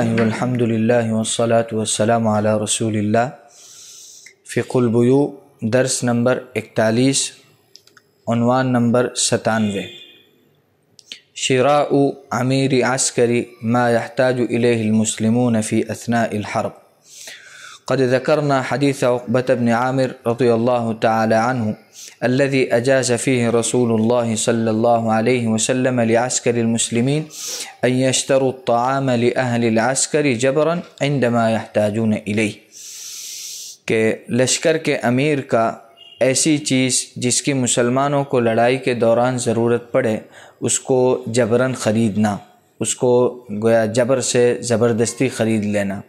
अल्हम्दुलिल्लाह वसलात वसलाम अला रसूलिल्लाह फ़िकुलबयू दर्स नंबर इकतालीस उनवान नंबर सतानवे शरा अमीर आस्करी मा यहताज मुस्लिमून फ़ी असना हरब قد ذكرنا حديث عقبة بن عامر رضي الله تعالى عنه الذي أجاز فيه رسول الله صلى الله عليه وسلم لعسكر المسلمين أن يشتروا الطعام لأهل العسكر جبرا عندما يحتاجون إليه کہ لشکر کے امیر کا ایسی چیز جس کی مسلمانوں کو لڑائی کے دوران ضرورت پڑے اس کو جبرن خریدنا اس کو گویا جبر سے زبردستی خرید لینا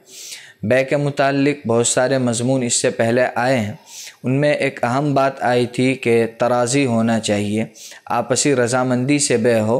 बे के मुतालिक बहुत सारे मजमून इससे पहले आए हैं उनमें एक अहम बात आई थी कि तराजी होना चाहिए आपसी रजामंदी से बे हो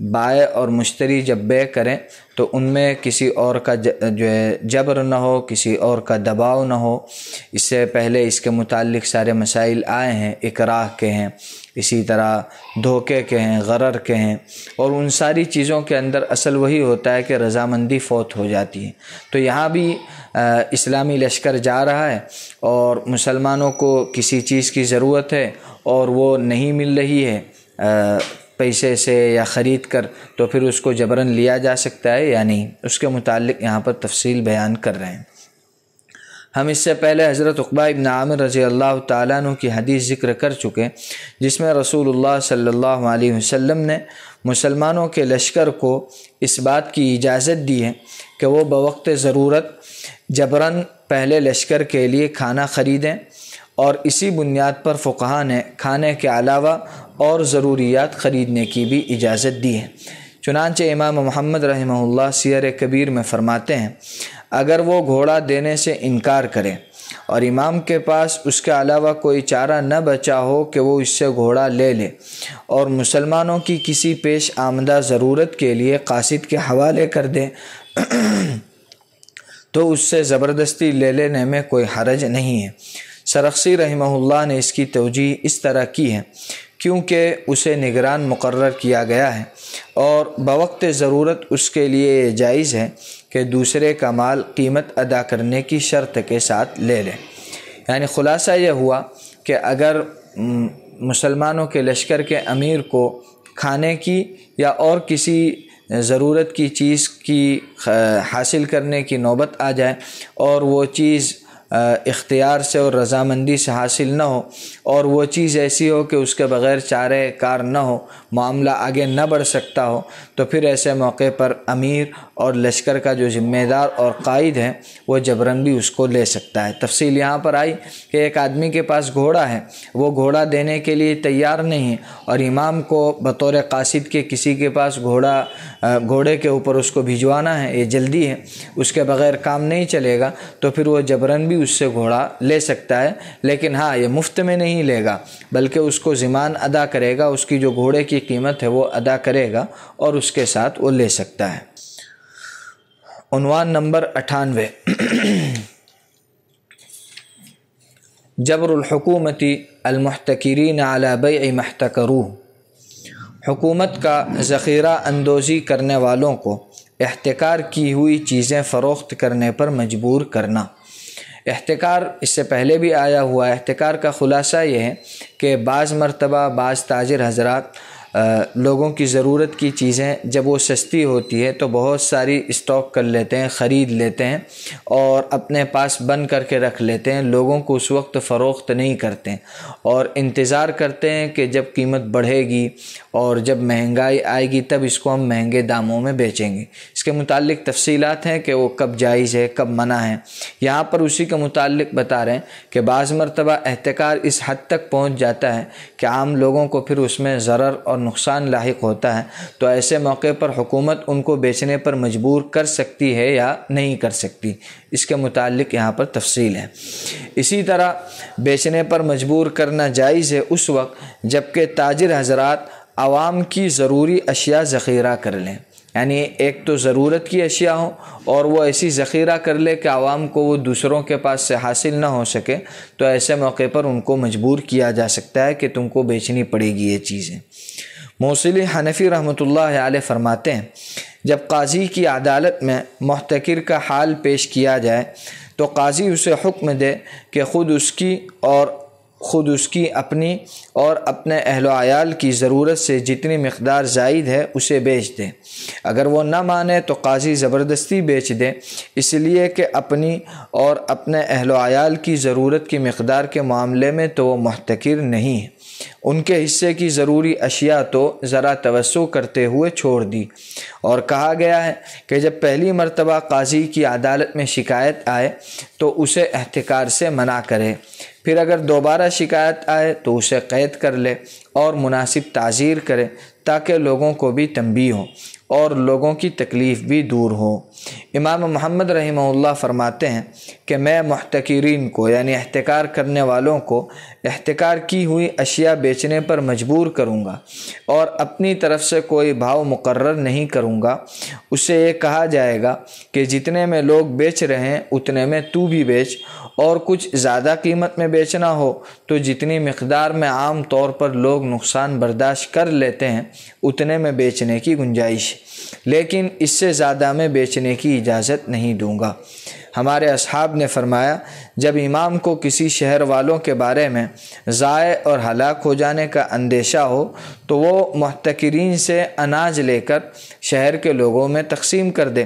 बाय और मुश्तरी जब बे करें तो उनमें किसी और का ज, जो है जबर ना हो किसी और का दबाव ना हो इससे पहले इसके मुतालिक सारे मसाइल आए हैं इकराह के हैं इसी तरह धोखे के हैं गरर के हैं और उन सारी चीज़ों के अंदर असल वही होता है कि रजामंदी फौत हो जाती है तो यहाँ भी आ, इस्लामी लश्कर जा रहा है और मुसलमानों को किसी चीज़ की ज़रूरत है और वो नहीं मिल रही है पैसे से या ख़रीद कर तो फिर उसको जबरन लिया जा सकता है या नहीं उसके मुतालिक यहाँ पर तफसील बयान कर रहे हैं हम इससे पहले हज़रत उकबा इबन आमिर रज़ी अल्लाह तु की हदीस ज़िक्र कर चुके जिसमें रसूलुल्लाह सल्लल्लाहु अलैहि वसल्लम ने मुसलमानों के लश्कर को इस बात की इजाज़त दी है कि वो बवक्त ज़रूरत जबरन पहले लश्कर के लिए खाना ख़रीदें और इसी बुनियाद पर फुका ने खाने के अलावा और ज़रूरियात ख़रीदने की भी इजाज़त दी है चुनानचे इमाम मोहम्मद रहमहुल्लाह सियर कबीर में फ़रमाते हैं अगर वो घोड़ा देने से इनकार करे और इमाम के पास उसके अलावा कोई चारा न बचा हो कि वो इससे घोड़ा ले ले और मुसलमानों की किसी पेश आमदा ज़रूरत के लिए कासिद के हवाले कर दें तो उससे ज़बरदस्ती ले लेने में कोई हरज नहीं है सरखसी रहमहुल्लाह ने इसकी तोजी इस तरह की है क्योंकि उसे निगरान मुकर किया गया है और बवक्त ज़रूरत उसके लिए जायज़ है कि दूसरे का माल कीमत अदा करने की शर्त के साथ ले लें यानी ख़ुलासा यह हुआ कि अगर मुसलमानों के लश्कर के अमीर को खाने की या और किसी ज़रूरत की चीज़ की हासिल करने की नौबत आ जाए और वो चीज़ इख्तियार से और रजामंदी से हासिल न हो और वो चीज़ ऐसी हो कि उसके बग़ैर चारे कार न हो मामला आगे न बढ़ सकता हो तो फिर ऐसे मौके पर अमीर और लश्कर का जो ज़िम्मेदार और कायद है वो जबरन भी उसको ले सकता है तफसील यहाँ पर आई कि एक आदमी के पास घोड़ा है वो घोड़ा देने के लिए तैयार नहीं है और इमाम को बतौर कासिद के किसी के पास घोड़ा घोड़े के ऊपर उसको भिजवाना है ये जल्दी है उसके बग़ैर काम नहीं चलेगा तो फिर वो जबरन भी उससे घोड़ा ले सकता है लेकिन हाँ ये मुफ्त में नहीं लेगा बल्कि उसको ज़िमान अदा करेगा उसकी जो घोड़े की कीमत है वो अदा करेगा और उसके साथ वो ले सकता है नंबर अठानवे जबरकूमती अलमहतरीन आलाबई महतकरू हुकूमत का ज़ख़ीरा अंदोज़ी करने वालों को एहतकार की हुई चीज़ें फ़रोख्त करने पर मजबूर करना एहतिकार इससे पहले भी आया हुआ है एहतिकार का ख़ुलासा ये है कि बाज़ मरतबा बाज़ ताजर हजरात लोगों की ज़रूरत की चीज़ें जब वो सस्ती होती है तो बहुत सारी स्टॉक कर लेते हैं ख़रीद लेते हैं और अपने पास बंद करके रख लेते हैं लोगों को उस वक्त फ़रोख्त नहीं करते और इंतज़ार करते हैं कि जब कीमत बढ़ेगी और जब महंगाई आएगी तब इसको हम महंगे दामों में बेचेंगे इसके मुतालिक तफसीलात हैं कि वो कब जायज़ है कब मना है यहाँ पर उसी के मुतालिक बता रहे हैं कि बाज़ मरतबा एहतकार इस हद तक पहुँच जाता है कि आम लोगों को फिर उसमें ज़रर और नुकसान लाक होता है तो ऐसे मौके पर हुकूमत उनको बेचने पर मजबूर कर सकती है या नहीं कर सकती इसके मुतालिक यहाँ पर तफसील है इसी तरह बेचने पर मजबूर करना जायज़ है उस वक्त जबकि ताजर हजरात आवाम की ज़रूरी अशिया ज़ख़ीरा कर लें यानी एक तो ज़रूरत की अशिया हो और वो ऐसी ज़ख़ीरा कर ले कि आवाम को वो दूसरों के पास से हासिल ना हो सके तो ऐसे मौके पर उनको मजबूर किया जा सकता है कि तुमको बेचनी पड़ेगी ये चीज़ें मौसिल हनफ़ी रहमतुल्लाह आल फरमाते हैं जब काजी की अदालत में महतकर का हाल पेश किया जाए तो काजी उसे हुक्म दे कि ख़ुद उसकी और ख़ुद उसकी अपनी और अपने अहल आयाल की ज़रूरत से जितनी मकदार जायद है उसे बेच दें अगर वह ना माने तो काजी ज़बरदस्ती बेच दें इसलिए कि अपनी और अपने अहल आयाल की ज़रूरत की मकदार के मामले में तो वो महतकर नहीं है उनके हिस्से की ज़रूरी अशिया तो ज़रा तवसो करते हुए छोड़ दी और कहा गया है कि जब पहली मरतबा काजी की अदालत में शिकायत आए तो उसे अहतकार से मना करे फिर अगर दोबारा शिकायत आए तो उसे क़ैद कर ले और मुनासिब ताज़ीर करे ताकि लोगों को भी तंबी हो और लोगों की तकलीफ़ भी दूर हो इमाम मोहम्मद रही फरमाते हैं कि मैं महतकरीन को यानी अहतकार करने वालों को अहतकार की हुई अशिया बेचने पर मजबूर करूँगा और अपनी तरफ से कोई भाव मुकर नहीं करूँगा उसे ये कहा जाएगा कि जितने में लोग बेच रहे हैं उतने में तू भी बेच और कुछ ज़्यादा कीमत में बेचना हो तो जितनी मकदार में आम तौर पर लोग नुकसान बर्दाश्त कर लेते हैं उतने में बेचने की गुंजाइश लेकिन इससे ज़्यादा मैं बेचने की इजाज़त नहीं दूंगा हमारे असहाब ने फरमाया जब इमाम को किसी शहर वालों के बारे में ज़ाय और हलाक हो जाने का अंदेशा हो तो वो महतकरीन से अनाज लेकर शहर के लोगों में तकसीम कर दे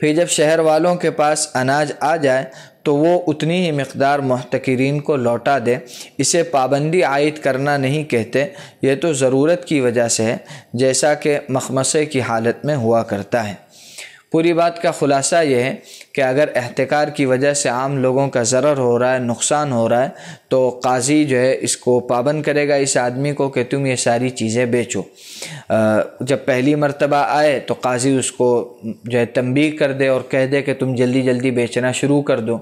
फिर जब शहर वालों के पास अनाज आ जाए तो वो उतनी ही मकदार महतकरीन को लौटा दे इसे पाबंदी आयद करना नहीं कहते ये तो ज़रूरत की वजह से है जैसा कि मखमसे की हालत में हुआ करता है पूरी बात का ख़ुलासा यह है कि अगर एहतिकार की वजह से आम लोगों का ज़र हो रहा है नुकसान हो रहा है तो काजी जो है इसको पाबंद करेगा इस आदमी को कि तुम ये सारी चीज़ें बेचो जब पहली मरतबा आए तो काजी उसको जो है तंबी कर दे और कह दे कि तुम जल्दी जल्दी बेचना शुरू कर दो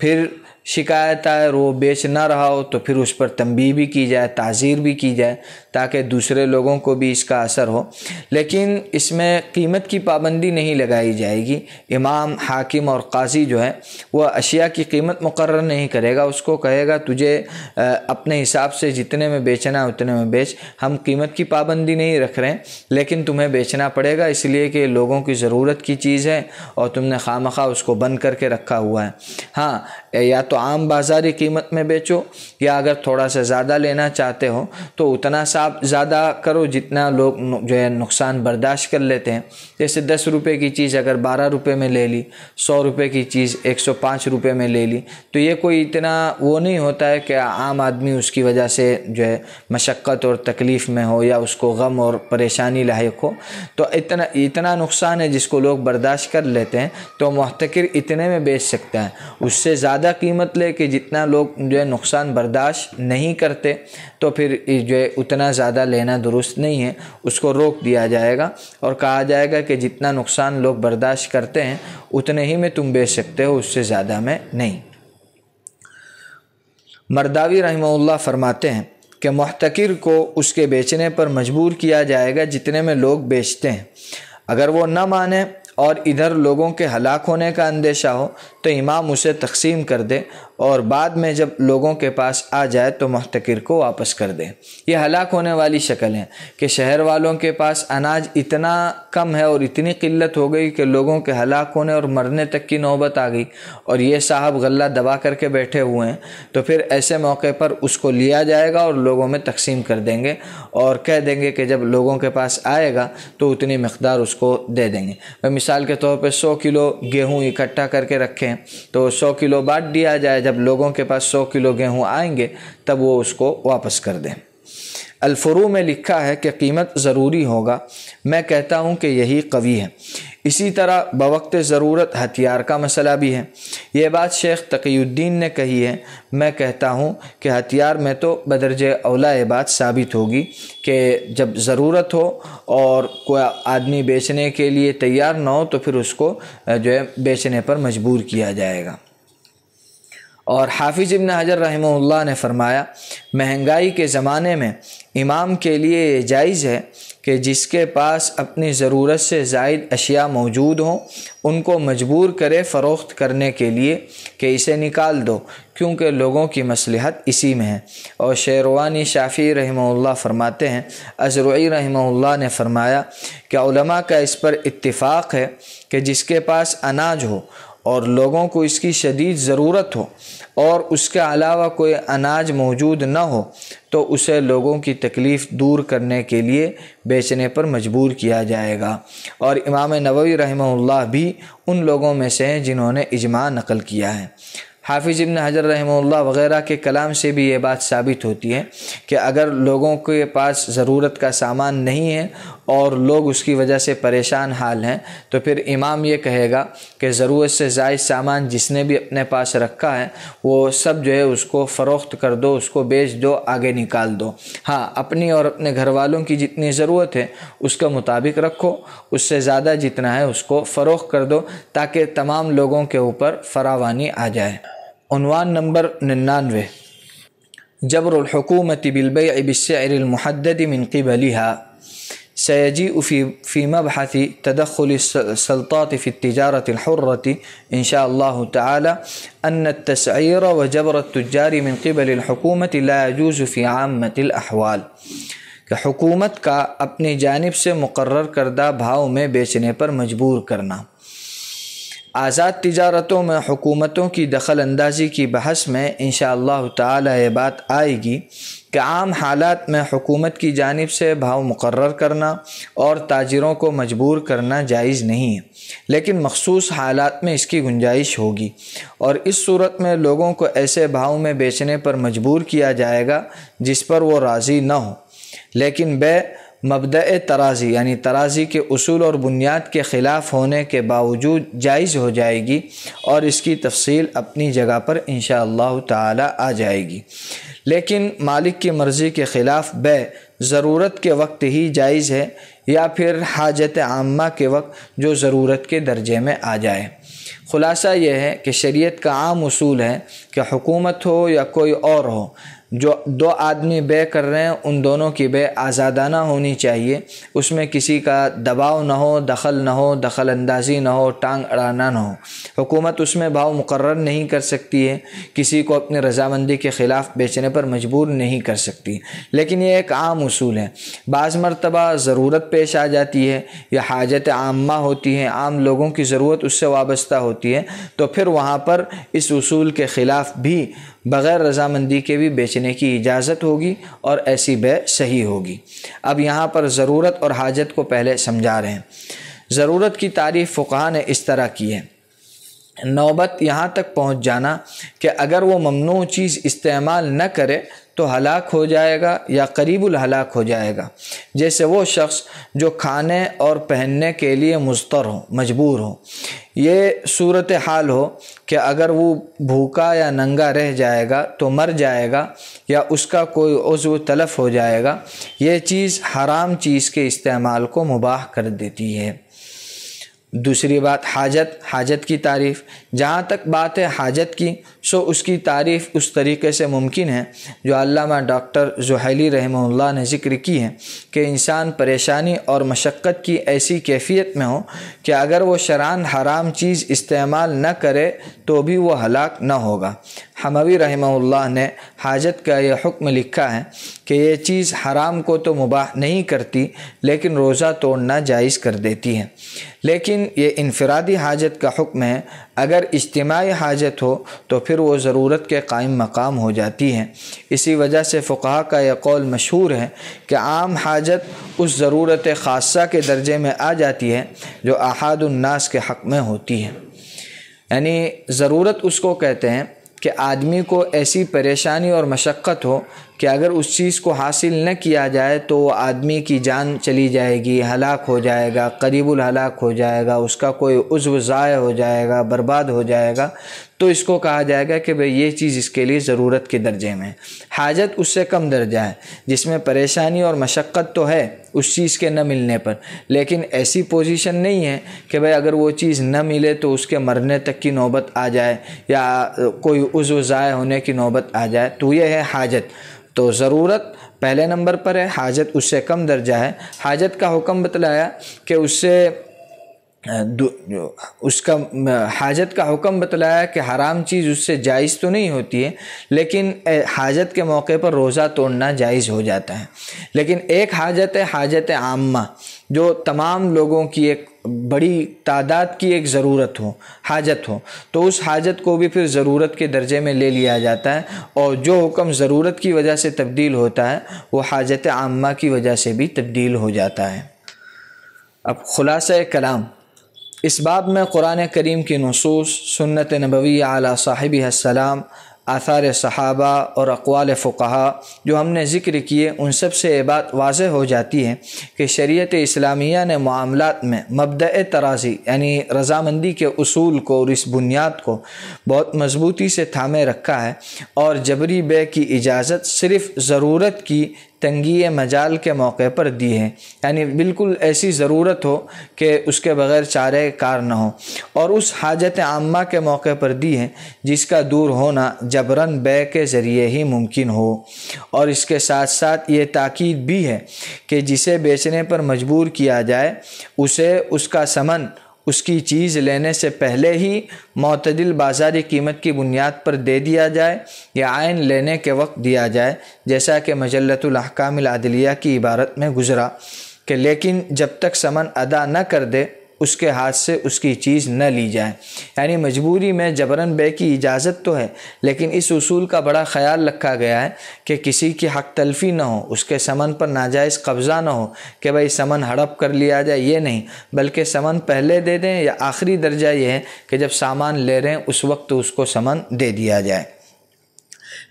फिर शिकायत आए और वो बेच ना रहा हो तो फिर उस पर तंबी भी की जाए ताज़ीर भी की जाए ताकि दूसरे लोगों को भी इसका असर हो लेकिन इसमें कीमत की पाबंदी नहीं लगाई जाएगी इमाम हाकिम और काजी जो है वह अशिया की कीमत मुकर नहीं करेगा उसको कहेगा तुझे अपने हिसाब से जितने में बेचना उतने में बेच हम कीमत की पाबंदी नहीं रख रहे हैं लेकिन तुम्हें बेचना पड़ेगा इसलिए कि लोगों की ज़रूरत की चीज़ है और तुमने खामखा उसको बंद करके रखा हुआ है हाँ या तो आम बाज़ारी कीमत में बेचो या अगर थोड़ा सा ज़्यादा लेना चाहते हो तो उतना साफ ज़्यादा करो जितना लोग जो है नुकसान बर्दाश्त कर लेते हैं जैसे दस रुपये की चीज़ अगर बारह रुपये में ले ली सौ रुपये की चीज़ एक सौ पाँच रुपये में ले ली तो ये कोई इतना वो नहीं होता है कि आम आदमी उसकी वजह से जो है मशक्क़त और तकलीफ़ में हो या उसको गम और परेशानी लाक हो तो इतना इतना नुकसान है जिसको लोग बर्दाश्त कर लेते हैं तो महतकर इतने में बेच सकता है उससे ज़्यादा कीमत मत ले कि जितना लोग जो है नुकसान बर्दाश्त नहीं करते तो फिर जो है उतना ज़्यादा लेना दुरुस्त नहीं है उसको रोक दिया जाएगा और कहा जाएगा कि जितना नुकसान लोग बर्दाश्त करते हैं उतने ही में तुम बेच सकते हो उससे ज़्यादा में नहीं मरदावी रहमल्ला फरमाते हैं कि महतकिर को उसके बेचने पर मजबूर किया जाएगा जितने में लोग बेचते हैं अगर वो न माने और इधर लोगों के हलाक होने का अंदेशा हो तो इमाम उसे तकसीम कर दे और बाद में जब लोगों के पास आ जाए तो महतकर को वापस कर दें यह हलाक होने वाली शक्ल है कि शहर वालों के पास अनाज इतना कम है और इतनी किल्लत हो गई कि लोगों के हलाक होने और मरने तक की नौबत आ गई और ये साहब गला दबा करके बैठे हुए हैं तो फिर ऐसे मौके पर उसको लिया जाएगा और लोगों में तकसीम कर देंगे और कह देंगे कि जब लोगों के पास आएगा तो उतनी मकदार उसको दे देंगे मिसाल के तौर पर सौ किलो गेहूँ इकट्ठा करके रखे हैं तो सौ किलो बांट दिया जाए जब लोगों के पास सौ किलो गेहूँ आएंगे तब वो उसको वापस कर दें अलफ़रू में लिखा है कि कीमत ज़रूरी होगा मैं कहता हूँ कि यही कवि है इसी तरह बवक्त ज़रूरत हथियार का मसला भी है ये बात शेख तकीुद्दीन ने कही है मैं कहता हूँ कि हथियार में तो बदरज अवला बात साबित होगी कि जब ज़रूरत हो और कोई आदमी बेचने के लिए तैयार ना हो तो फिर उसको जो है बेचने पर मजबूर किया जाएगा और हाफिज इबन हजर रहमल्ला ने फरमाया महंगाई के ज़माने में इमाम के लिए ये जायज़ है कि जिसके पास अपनी ज़रूरत से जायद अशिया मौजूद हों उनको मजबूर करे फ़रोख्त करने के लिए कि इसे निकाल दो क्योंकि लोगों की मसलहत इसी में है और शेरवानी शाफ़ी रहमल्ला फरमाते हैं अजरुई रहमल्ला ने फरमाया कि उलमा का इस पर इत्तिफ़ाक़ है कि जिसके पास अनाज हो और लोगों को इसकी शदीद ज़रूरत हो और उसके अलावा कोई अनाज मौजूद न हो तो उसे लोगों की तकलीफ़ दूर करने के लिए बेचने पर मजबूर किया जाएगा और इमाम नबी रही भी उन लोगों में से हैं जिन्होंने इजमा नकल किया है हाफिज इबन हजर रहमल्ला वगैरह के कलाम से भी ये बात साबित होती है कि अगर लोगों के पास ज़रूरत का सामान नहीं है और लोग उसकी वजह से परेशान हाल हैं तो फिर इमाम ये कहेगा कि ज़रूरत से जायद सामान जिसने भी अपने पास रखा है वो सब जो है उसको फ़रोख्त कर दो उसको बेच दो आगे निकाल दो हाँ अपनी और अपने घर वालों की जितनी ज़रूरत है उसके मुताबिक रखो उससे ज़्यादा जितना है उसको फ़रोख कर दो ताकि तमाम लोगों के ऊपर फरावानी आ जाए عنوان نمبر 99 جبر الحكومة بالبيع بالسعر المحدد من قبلها سيجيء في في مبحث تدخل السلطات في التجارة الحرة إن شاء الله تعالى أن التسعير وجبر التجار من قبل الحكومة لا يجوز في عامة الأحوال حکومت کا اپنی جانب سے مقرر کردہ بھاؤ میں بیچنے پر مجبور کرنا आज़ाद तजारतों में हुकूमतों की दखल अंदाजी की बहस में इन ते बात आएगी कि आम हालात में हुकूमत की जानब से भाव मुकर करना और ताजरों को मजबूर करना जायज़ नहीं है लेकिन मखसूस हालात में इसकी गुंजाइश होगी और इस सूरत में लोगों को ऐसे भाव में बेचने पर मजबूर किया जाएगा जिस पर वो राज़ी न हो लेकिन बे मबद तराजी यानी तराजी के असूल और बुनियाद के ख़िलाफ़ होने के बावजूद जायज़ हो जाएगी और इसकी तफसील अपनी जगह पर इन ताला आ जाएगी लेकिन मालिक की मर्ज़ी के ख़िलाफ़ बे ज़रूरत के वक्त ही जायज़ है या फिर हाजत आमा के वक्त जो ज़रूरत के दर्जे में आ जाए ख़ुलासा यह है कि शरीय का आम असूल है कि हुकूमत हो या कोई और हो जो दो आदमी बे कर रहे हैं उन दोनों की बे आज़ादाना होनी चाहिए उसमें किसी का दबाव ना हो दखल ना हो दखल अंदाजी ना हो टांग अड़ाना ना हो हुकूमत उसमें भाव मुकर नहीं कर सकती है किसी को अपनी रजामंदी के ख़िलाफ़ बेचने पर मजबूर नहीं कर सकती लेकिन ये एक आम असूल है बाज़ मरतबा ज़रूरत पेश आ जाती है या हाजत आमा होती है आम लोगों की ज़रूरत उससे वाबस्ता होती है तो फिर वहाँ पर इस असूल के ख़िलाफ़ भी बग़ैर रजामंदी के भी बेचने की इजाज़त होगी और ऐसी बे सही होगी अब यहाँ पर ज़रूरत और हाजत को पहले समझा रहे हैं ज़रूरत की तारीफ़ फ़ुका ने इस तरह की है नौबत यहाँ तक पहुँच जाना कि अगर वो ममनू चीज़ इस्तेमाल न करे तो हलाक हो जाएगा या करीबुल हलाक हो जाएगा जैसे वो शख्स जो खाने और पहनने के लिए मुस्तर हो मजबूर हो ये सूरत हाल हो कि अगर वो भूखा या नंगा रह जाएगा तो मर जाएगा या उसका कोई उज्व तलफ हो जाएगा ये चीज़ हराम चीज़ के इस्तेमाल को मुबाह कर देती है दूसरी बात हाजत हाजत की तारीफ़ जहाँ तक बात है हाजत की सो उसकी तारीफ़ उस तरीके से मुमकिन है जो अल्लामा डॉक्टर जुहैली रहमल्ला ने जिक्र की है कि इंसान परेशानी और मशक्क़त की ऐसी कैफियत में हो कि अगर वो शरान हराम चीज़ इस्तेमाल न करे तो भी वो हलाक न होगा हमवी रहमल्ला ने हाजत का यह हुक्म लिखा है कि यह चीज़ हराम को तो मुबाह नहीं करती लेकिन रोज़ा तोड़ना जायज़ कर देती है लेकिन ये इनफरादी हाजत का हुक्म है अगर इज्तमाही हाजत हो तो फिर वो ज़रूरत के कायम मकाम हो जाती है इसी वजह से फ़ुका का यह कौल मशहूर है कि आम हाजत उस ज़रूरत खासा के दर्जे में आ जाती है जो अहादुलनास के हक़ में होती है यानी ज़रूरत उसको कहते हैं कि आदमी को ऐसी परेशानी और मशक्क़त हो कि अगर उस चीज़ को हासिल न किया जाए तो आदमी की जान चली जाएगी हलाक हो जाएगा करीबुल हलाक हो जाएगा उसका कोई उज्व ज़ाय हो जाएगा बर्बाद हो जाएगा तो इसको कहा जाएगा कि भाई ये चीज़ इसके लिए ज़रूरत के दर्जे में हाजत उससे कम दर्जा है जिसमें परेशानी और मशक्क़त तो है उस चीज़ के न मिलने पर लेकिन ऐसी पोजीशन नहीं है कि भाई अगर वो चीज़ न मिले तो उसके मरने तक की नौबत आ जाए या कोई उज्व ज़ाय होने की नौबत आ जाए तो यह है हाजत तो ज़रूरत पहले नंबर पर है हाजत उससे कम दर्जा है हाजत का हुक्म बतलाया कि उससे उसका हाजत का हुक्म बतलाया कि हराम चीज़ उससे जायज़ तो नहीं होती है लेकिन हाजत के मौके पर रोज़ा तोड़ना जायज़ हो जाता है लेकिन एक हाजत है हाजत आमा जो तमाम लोगों की एक बड़ी तादाद की एक ज़रूरत हो हाजत हो तो उस हाजत को भी फिर ज़रूरत के दर्जे में ले लिया जाता है और जो हुक्म ज़रूरत की वजह से तब्दील होता है वो हाजत आमा की वजह से भी तब्दील हो जाता है अब ख़ुलासा कलाम इस बाब में क़ुरान करीम की नसूस सुन्नत नबवी आला साहिब सलाम आसार सहाबा और अकवाल फ़ुकहा जो हमने ज़िक्र किए उन सब से ये बात वाज हो जाती है कि शरीत इस्लामिया ने मामला में मबद तराजी यानी रजामंदी के असूल को और इस बुनियाद को बहुत मज़बूती से थामे रखा है और जबरी बे की इजाज़त सिर्फ़ ज़रूरत की तंगी मजाल के मौके पर दी है यानी बिल्कुल ऐसी ज़रूरत हो कि उसके बग़ैर चारे कार न हो और उस हाजत आमा के मौके पर दी है जिसका दूर होना जबरन बे के ज़रिए ही मुमकिन हो और इसके साथ साथ ये ताक़द भी है कि जिसे बेचने पर मजबूर किया जाए उसे उसका समन उसकी चीज़ लेने से पहले ही मतदिल बाजारी कीमत की बुनियाद पर दे दिया जाए या आयन लेने के वक्त दिया जाए जैसा कि मजलतलहकाम आदलिया की इबारत में गुजरा कि लेकिन जब तक समन अदा न कर दे उसके हाथ से उसकी चीज़ न ली जाए यानी मजबूरी में जबरन बे की इजाज़त तो है लेकिन इस उसूल का बड़ा ख्याल रखा गया है कि किसी की हक तलफी ना हो उसके समन पर नाजायज़ कब्ज़ा ना हो कि भाई समन हड़प कर लिया जाए ये नहीं बल्कि समन पहले दे दें या आखिरी दर्जा ये है कि जब सामान ले रहे हैं उस वक्त उसको समन दे दिया जाए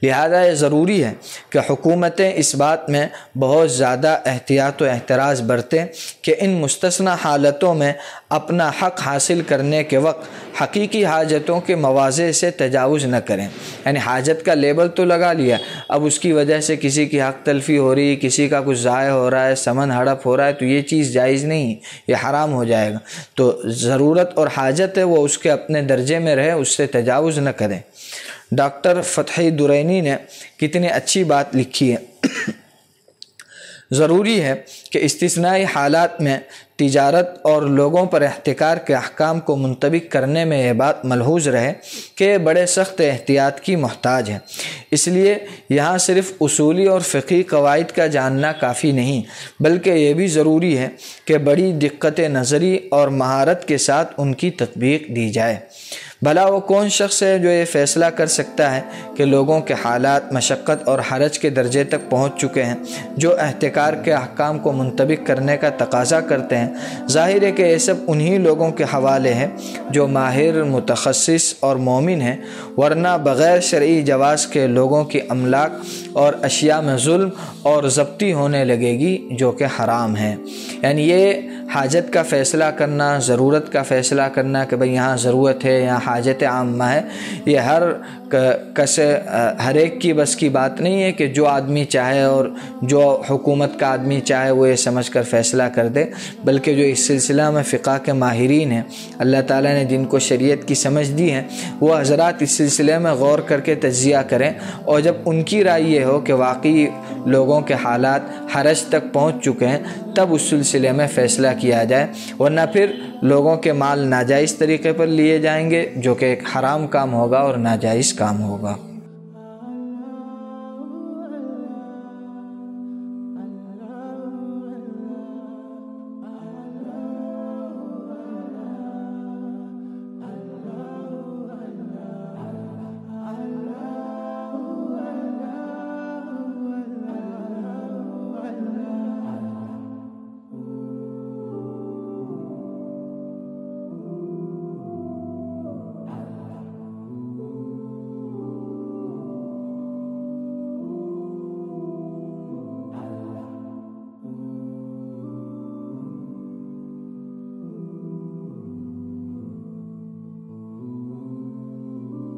लिहाजा ये ज़रूरी है कि हुकूमतें इस बात में बहुत ज़्यादा एहतियात एतराज़ एहतराज़ बरतें कि इन मुस्तना हालतों में अपना हक़ हासिल करने के वक्त हकीकी हाजतों के मवाज़े से तजावज़ न करें यानी हाजत का लेबल तो लगा लिया अब उसकी वजह से किसी की हक़ तलफी हो रही किसी का कुछ ज़ाय हो रहा है समन हड़प हो रहा है तो ये चीज़ जायज़ नहीं ये हराम हो जाएगा तो ज़रूरत और हाजत है वो उसके अपने दर्जे में रहे उससे तजावज़ न करें डॉक्टर फतेह दुरैनी ने कितनी अच्छी बात लिखी है ज़रूरी है कि इस्तनाई हालात में तजारत और लोगों पर अहतिकार के अहकाम को मुंतबिक करने में यह बात मलहूज रहे कि बड़े सख्त एहतियात की मोहताज है इसलिए यहाँ सिर्फ उसूली और फ़िकी कवायद का जानना काफ़ी नहीं बल्कि ये भी ज़रूरी है कि बड़ी दिक्कत नज़री और महारत के साथ उनकी तदबीक दी जाए भला वो कौन शख्स है जो ये फैसला कर सकता है कि लोगों के हालात मशक्क़त और हरज के दर्जे तक पहुँच चुके हैं जो एहतिकार के अहकाम को मुंतबिक करने का तकाजा करते हैं ज़ाहिर है कि ये सब उन्हीं लोगों के हवाले हैं जो माहिर मुतखसिस और मोमिन हैं वरना बग़ैर शर्य जवाज़ के लोगों की अमलाक और अशिया में जुल्म और ज़ब्ती होने लगेगी जो कि हराम है यानी ये हाजत का फ़ैसला करना ज़रूरत का फ़ैसला करना कि भाई यहाँ ज़रूरत है यहाँ हाजत आमा है ये हर कस हर एक की बस की बात नहीं है कि जो आदमी चाहे और जो हुकूमत का आदमी चाहे वो ये समझ कर फ़ैसला कर दे बल्कि जो इस सिलसिला में फ़िका के माहरीन हैं अल्लाह ताला ने जिनको शरीयत की समझ दी है वो हजरात इस सिलसिले में गौर करके तजिया करें और जब उनकी राय ये हो कि वाकई लोगों के हालात हरज तक पहुँच चुके हैं तब उस सिलसिले में फ़ैसला किया जाए वरना फिर लोगों के माल नाजायज़ तरीके पर लिए जाएंगे जो कि एक हराम काम होगा और नाजायज़ काम होगा